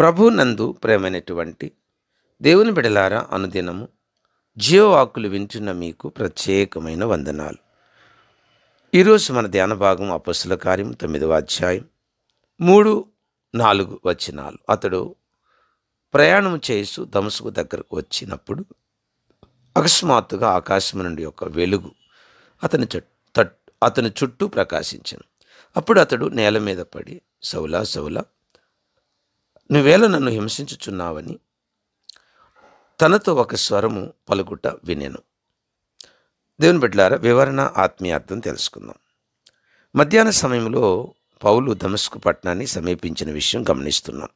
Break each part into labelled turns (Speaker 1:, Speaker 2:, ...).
Speaker 1: ప్రభు నందు ప్రేమైనటువంటి దేవుని బిడలారా అనుదినము జీవవాకులు వింటున్న మీకు ప్రత్యేకమైన వందనాలు ఈరోజు మన ధ్యాన భాగం అపస్సుల కార్యం తొమ్మిదవ అధ్యాయం మూడు నాలుగు వచ్చినాలు అతడు ప్రయాణం చేస్తూ ధమసుకు దగ్గరకు వచ్చినప్పుడు అకస్మాత్తుగా ఆకాశం నుండి ఒక వెలుగు అతని అతని చుట్టూ ప్రకాశించను అప్పుడు అతడు నేల మీద పడి సౌలా సౌలా నువ్వేళ నన్ను హింసించుచున్నావని తనతో ఒక స్వరము పలుకుట వినెను దేవుని బిడ్డలారా వివరణ ఆత్మీయార్థం తెలుసుకుందాం మధ్యాహ్న సమయంలో పౌలు ధమస్కు పట్టణాన్ని సమీపించిన విషయం గమనిస్తున్నాం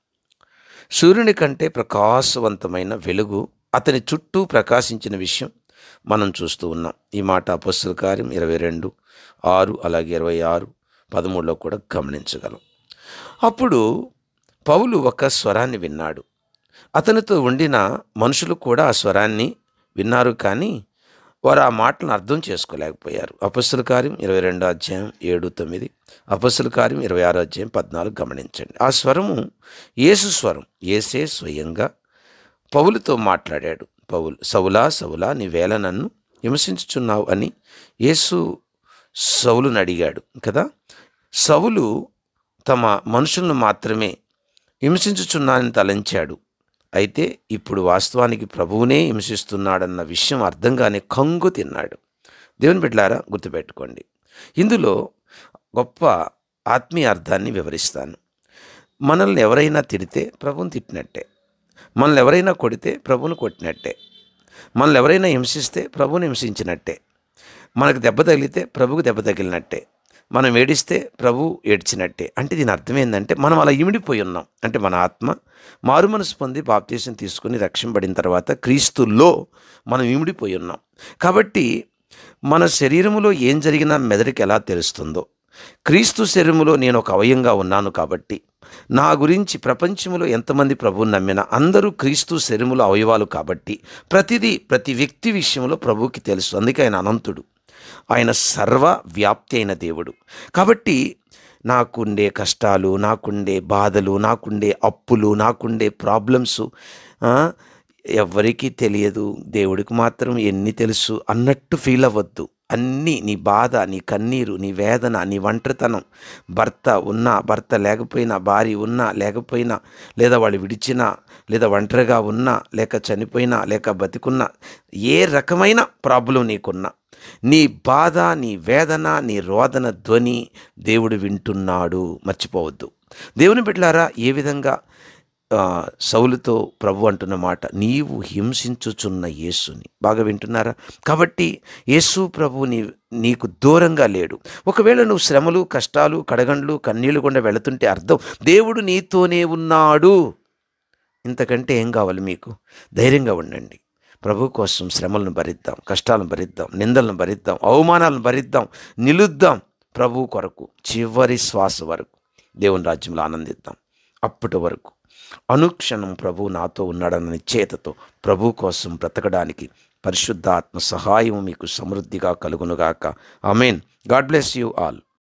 Speaker 1: సూర్యుని కంటే ప్రకాశవంతమైన వెలుగు అతని చుట్టూ ప్రకాశించిన విషయం మనం చూస్తూ ఉన్నాం ఈ మాట అపస్సుల కార్యం ఇరవై రెండు ఆరు అలాగే ఇరవై ఆరు పదమూడులో కూడా గమనించగలం అప్పుడు పౌలు ఒక స్వరాన్ని విన్నాడు అతనితో ఉండిన మనుషులు కూడా ఆ స్వరాన్ని విన్నారు కానీ వారు ఆ మాటలను అర్థం చేసుకోలేకపోయారు అపస్సుల కార్యం ఇరవై రెండో అధ్యాయం ఏడు తొమ్మిది అపస్సుల కార్యం ఇరవై ఆరో అధ్యాయం పద్నాలుగు గమనించండి ఆ స్వరము యేసు స్వరం ఏసే స్వయంగా పౌలుతో మాట్లాడాడు పౌలు సవులా నీ వేల నన్ను హింసించుచున్నావు అని యేసు సవులను అడిగాడు కదా సవులు తమ మనుషులను మాత్రమే హింసించుచున్నానని తలంచాడు అయితే ఇప్పుడు వాస్తవానికి ప్రభువునే హింసిస్తున్నాడన్న విషయం అర్థంగానే కంగు తిన్నాడు దేవుని బిడ్లారా గుర్తుపెట్టుకోండి ఇందులో గొప్ప ఆత్మీయ అర్థాన్ని వివరిస్తాను మనల్ని ఎవరైనా తిడితే ప్రభుని తిట్టినట్టే మనల్ని ఎవరైనా కొడితే ప్రభువును కొట్టినట్టే మనల్ని ఎవరైనా హింసిస్తే ప్రభువుని హింసించినట్టే మనకు దెబ్బ తగిలితే ప్రభుకు దెబ్బ తగిలినట్టే మనం ఏడిస్తే ప్రభు ఏడ్చినట్టే అంటే దీని అర్థం ఏంటంటే మనం అలా ఇమిడిపోయి ఉన్నాం అంటే మన ఆత్మ మారు మనసు పొంది బాప్తీసం తీసుకుని రక్షింపడిన తర్వాత క్రీస్తుల్లో మనం ఇమిడిపోయి ఉన్నాం కాబట్టి మన శరీరములో ఏం జరిగినా మెదడుకి ఎలా తెలుస్తుందో క్రీస్తు శరీరంలో నేను ఒక అవయంగా ఉన్నాను కాబట్టి నా గురించి ప్రపంచంలో ఎంతమంది ప్రభువు నమ్మినా అందరూ క్రీస్తు శరీరములో అవయవాలు కాబట్టి ప్రతిదీ ప్రతి వ్యక్తి విషయంలో ప్రభువుకి తెలుసు అందుకే ఆయన అనంతుడు ఆయన సర్వ వ్యాప్తి అయిన దేవుడు కాబట్టి నాకుండే కష్టాలు నాకుండే బాధలు నాకుండే అప్పులు నాకుండే ప్రాబ్లమ్స్ ఎవరికీ తెలియదు దేవుడికి మాత్రం ఎన్ని తెలుసు అన్నట్టు ఫీల్ అవ్వద్దు అన్నీ నీ బాధ నీ కన్నీరు నీ వేదన నీ ఒంటరితనం భర్త ఉన్నా భర్త లేకపోయినా భార్య ఉన్నా లేకపోయినా లేదా వాళ్ళు విడిచినా లేదా ఒంటరిగా ఉన్నా లేక చనిపోయినా లేక బతికున్నా ఏ రకమైన ప్రాబ్లం నీకున్నా నీ బాధ నీ వేదన నీ రోదన ధ్వని దేవుడు వింటున్నాడు మర్చిపోవద్దు దేవుని బిడ్డలారా ఏ విధంగా సౌలుతో ప్రభు అంటున్న మాట నీవు హింసించుచున్న యేసుని బాగా వింటున్నారా కాబట్టి యేసు ప్రభు నీ నీకు దూరంగా లేడు ఒకవేళ నువ్వు శ్రమలు కష్టాలు కడగండ్లు కన్నీళ్లు గుండా వెళుతుంటే అర్థం దేవుడు నీతోనే ఉన్నాడు ఇంతకంటే ఏం కావాలి మీకు ధైర్యంగా ఉండండి ప్రభు కోసం శ్రమలను భరిద్దాం కష్టాలను భరిద్దాం నిందలను భరిద్దాం అవమానాలను భరిద్దాం నిలుద్దాం ప్రభు కొరకు చివరి శ్వాస వరకు దేవుని రాజ్యంలో ఆనందిద్దాం అప్పటి వరకు అనుక్షణం ప్రభు నాతో ఉన్నాడన్న నిశ్చేతతో ప్రభు కోసం బ్రతకడానికి పరిశుద్ధాత్మ సహాయం మీకు సమృద్ధిగా కలుగునుగాక మీన్ గాడ్ బ్లెస్ యూ ఆల్